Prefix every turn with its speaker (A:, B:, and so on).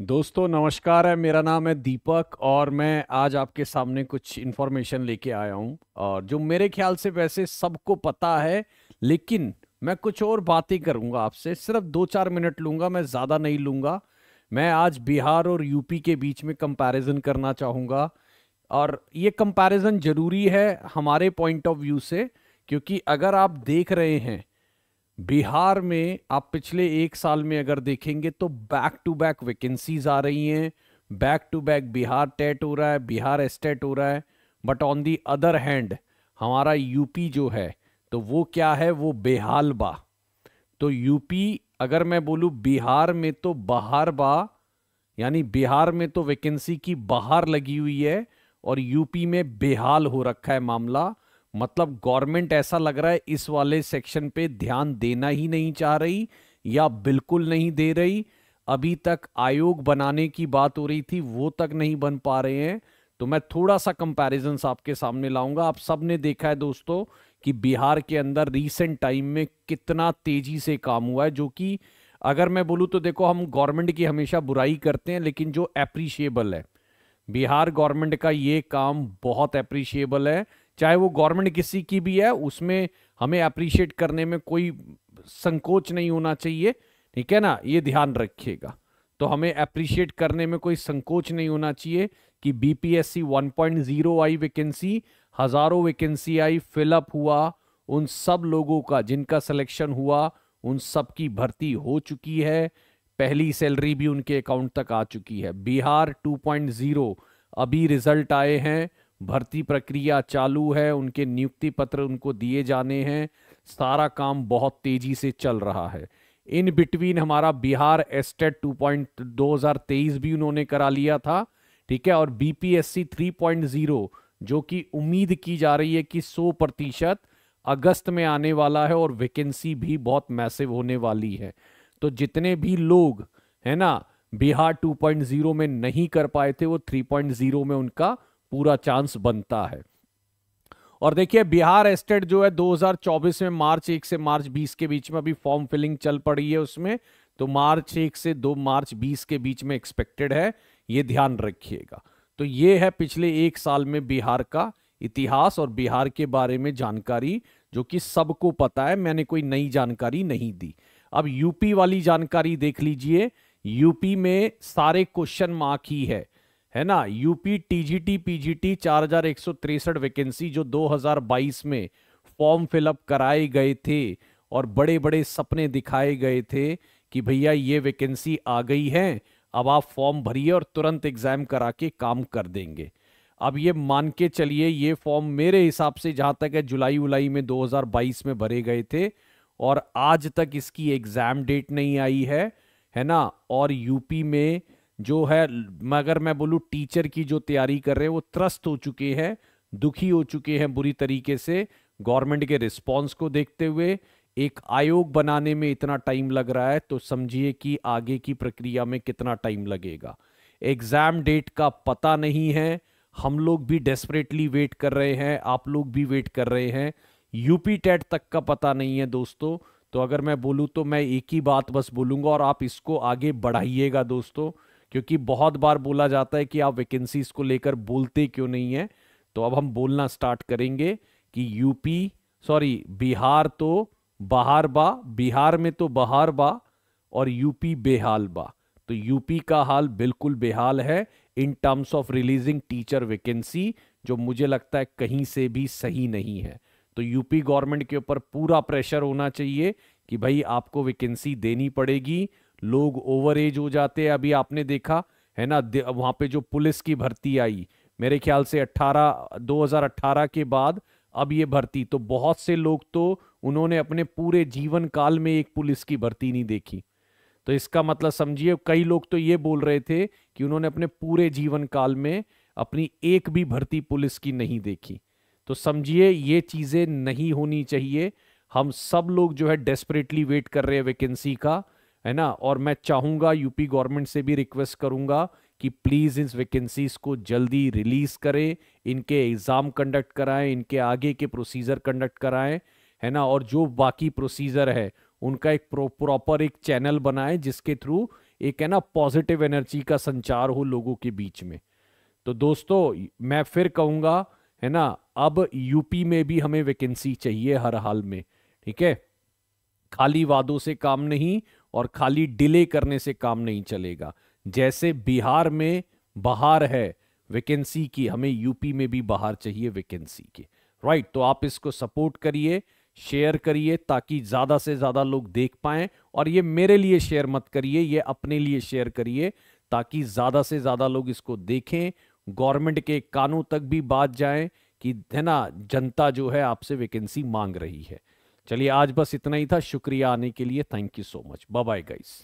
A: दोस्तों नमस्कार है मेरा नाम है दीपक और मैं आज आपके सामने कुछ इन्फॉर्मेशन लेके आया हूँ और जो मेरे ख्याल से वैसे सबको पता है लेकिन मैं कुछ और बातें करूँगा आपसे सिर्फ दो चार मिनट लूँगा मैं ज़्यादा नहीं लूँगा मैं आज बिहार और यूपी के बीच में कंपैरिजन करना चाहूँगा और ये कंपैरिजन ज़रूरी है हमारे पॉइंट ऑफ व्यू से क्योंकि अगर आप देख रहे हैं बिहार में आप पिछले एक साल में अगर देखेंगे तो बैक टू बैक वैकेंसीज आ रही हैं back to back Bihar TET हो रहा है बिहार एस्टेट हो रहा है but on the other hand हमारा यूपी जो है तो वो क्या है वो बेहाल बा तो यूपी अगर मैं बोलू बिहार में तो बहार बा यानी बिहार में तो वैकेंसी की बाहर लगी हुई है और यूपी में बेहाल हो रखा है मामला मतलब गवर्नमेंट ऐसा लग रहा है इस वाले सेक्शन पे ध्यान देना ही नहीं चाह रही या बिल्कुल नहीं दे रही अभी तक आयोग बनाने की बात हो रही थी वो तक नहीं बन पा रहे हैं तो मैं थोड़ा सा कंपेरिजन आपके सामने लाऊंगा आप सबने देखा है दोस्तों कि बिहार के अंदर रीसेंट टाइम में कितना तेजी से काम हुआ है जो कि अगर मैं बोलूँ तो देखो हम गवर्नमेंट की हमेशा बुराई करते हैं लेकिन जो एप्रिशिएबल है बिहार गवर्नमेंट का ये काम बहुत एप्रिशिएबल है चाहे वो गवर्नमेंट किसी की भी है उसमें हमें अप्रिशिएट करने में कोई संकोच नहीं होना चाहिए ठीक है ना ये ध्यान रखिएगा तो हमें अप्रिशिएट करने में कोई संकोच नहीं होना चाहिए कि बीपीएससी 1.0 आई वैकेंसी हजारों वैकेंसी आई फिलअप हुआ उन सब लोगों का जिनका सिलेक्शन हुआ उन सब की भर्ती हो चुकी है पहली सैलरी भी उनके अकाउंट तक आ चुकी है बिहार 2.0 अभी रिजल्ट आए हैं भर्ती प्रक्रिया चालू है उनके नियुक्ति पत्र उनको दिए जाने हैं सारा काम बहुत तेजी से चल रहा है इन बिटवीन हमारा बिहार एस्टेट 2.2023 भी उन्होंने करा लिया था ठीक है और बीपीएससी 3.0 जो कि उम्मीद की जा रही है कि 100 प्रतिशत अगस्त में आने वाला है और वैकेंसी भी बहुत मैसिव होने वाली है तो जितने भी लोग है ना बिहार 2.0 में नहीं कर पाए थे वो 3.0 में उनका पूरा चांस बनता है और देखिए बिहार एस्टेट जो है 2024 में मार्च एक से मार्च 20 के बीच में अभी फॉर्म फिलिंग चल पड़ी है उसमें तो मार्च एक से दो मार्च 20 के बीच में एक्सपेक्टेड है ये ध्यान रखिएगा तो ये है पिछले एक साल में बिहार का इतिहास और बिहार के बारे में जानकारी जो कि सबको पता है मैंने कोई नई जानकारी नहीं दी अब यूपी वाली जानकारी देख लीजिए यूपी में सारे क्वेश्चन मार्क ही है है ना यूपी टीजीटी पीजीटी चार हजार एक सौ तिरसठ वैकेंसी जो 2022 में फॉर्म फिलअप कराए गए थे और बड़े बड़े सपने दिखाए गए थे कि भैया ये वैकेंसी आ गई है अब आप फॉर्म भरिए और तुरंत एग्जाम करा के काम कर देंगे अब ये मान के चलिए ये फॉर्म मेरे हिसाब से जहां तक है जुलाई उलाई में 2022 में भरे गए थे और आज तक इसकी एग्जाम डेट नहीं आई है है ना और यूपी में जो है मगर मैं बोलूँ टीचर की जो तैयारी कर रहे हैं वो त्रस्त हो चुके हैं दुखी हो चुके हैं बुरी तरीके से गवर्नमेंट के रिस्पॉन्स को देखते हुए एक आयोग बनाने में इतना टाइम लग रहा है तो समझिए कि आगे की प्रक्रिया में कितना टाइम लगेगा एग्ज़ाम डेट का पता नहीं है हम लोग भी डेस्परेटली वेट कर रहे हैं आप लोग भी वेट कर रहे हैं यूपी टेट तक का पता नहीं है दोस्तों तो अगर मैं बोलूँ तो मैं एक ही बात बस बोलूँगा और आप इसको आगे बढ़ाइएगा दोस्तों क्योंकि बहुत बार बोला जाता है कि आप वैकेंसीज को लेकर बोलते क्यों नहीं है तो अब हम बोलना स्टार्ट करेंगे कि यूपी सॉरी बिहार तो बहार बा बिहार में तो बहार बा और यूपी बेहाल बा तो यूपी का हाल बिल्कुल बेहाल है in terms of releasing teacher vacancy जो मुझे लगता है कहीं से भी सही नहीं है तो यूपी गवर्नमेंट के ऊपर पूरा प्रेशर होना चाहिए कि भाई आपको वैकेंसी देनी पड़ेगी लोग ओवर एज हो जाते हैं अभी आपने देखा है ना दे, वहाँ पे जो पुलिस की भर्ती आई मेरे ख्याल से 18 2018 के बाद अब ये भर्ती तो बहुत से लोग तो उन्होंने अपने पूरे जीवन काल में एक पुलिस की भर्ती नहीं देखी तो इसका मतलब समझिए कई लोग तो ये बोल रहे थे कि उन्होंने अपने पूरे जीवन काल में अपनी एक भी भर्ती पुलिस की नहीं देखी तो समझिए ये चीज़ें नहीं होनी चाहिए हम सब लोग जो है डेस्परेटली वेट कर रहे हैं वैकेंसी का है ना और मैं चाहूंगा यूपी गवर्नमेंट से भी रिक्वेस्ट करूंगा कि प्लीज इन वैकेंसीज को जल्दी रिलीज करें इनके एग्जाम कंडक्ट कराएं इनके आगे के प्रोसीजर कंडक्ट कराएं है ना और जो बाकी प्रोसीजर है उनका एक प्रॉपर एक चैनल बनाएं जिसके थ्रू एक है ना पॉजिटिव एनर्जी का संचार हो लोगों के बीच में तो दोस्तों मैं फिर कहूंगा है ना अब यूपी में भी हमें वैकेंसी चाहिए हर हाल में ठीक है खाली वादों से काम नहीं और खाली डिले करने से काम नहीं चलेगा जैसे बिहार में बाहर है वैकेंसी की हमें यूपी में भी बाहर चाहिए वैकेंसी की राइट तो आप इसको सपोर्ट करिए शेयर करिए ताकि ज़्यादा से ज़्यादा लोग देख पाए और ये मेरे लिए शेयर मत करिए ये अपने लिए शेयर करिए ताकि ज़्यादा से ज़्यादा लोग इसको देखें गवर्नमेंट के कानों तक भी बात जाए कि है ना जनता जो है आपसे वैकेंसी मांग रही है चलिए आज बस इतना ही था शुक्रिया आने के लिए thank you so much bye guys